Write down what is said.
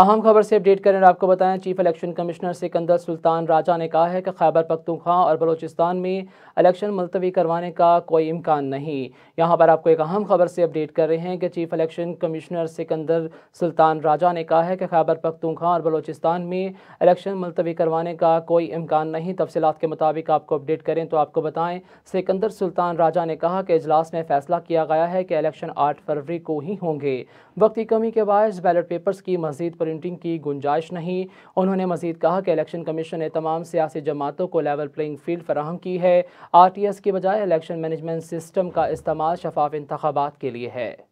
अहम खबर से अपडेट करें और आपको बताएं chief election commissioner Sikandar Sultan Raja ने कहा है कि खैबर पख्तूखा और बलूचिस्तान में इलेक्शन मुलतवी करवाने का कोई इम्कान नहीं यहां पर आपको एक अहम खबर से अपडेट कर रहे हैं कि chief election commissioner Sikandar Sultan Raja ने कहा है कि खैबर पख्तूखा और बलूचिस्तान में इलेक्शन मुलतवी करवाने का कोई इम्कान नहीं तफसीत के मुताबिक आपको अपडेट करें तो आपको बताएं सिकंदर सुल्तान राजा ने कहा कि इजलास में फैसला किया गया है कि इलेक्शन आठ फरवरी को ही होंगे वक्त की कमी के बायस बैलेट पेपर्स की मजीद प्रिंटिंग की गुंजाइश नहीं उन्होंने मजीद कहा कि इलेक्शन कमीशन ने तमाम सियासी जमातों को लेवल प्लेइंग फील्ड फराहम की है आर टी एस के बजाय इलेक्शन मैनेजमेंट सिस्टम का इस्तेमाल शफाफ इंतबात के लिए है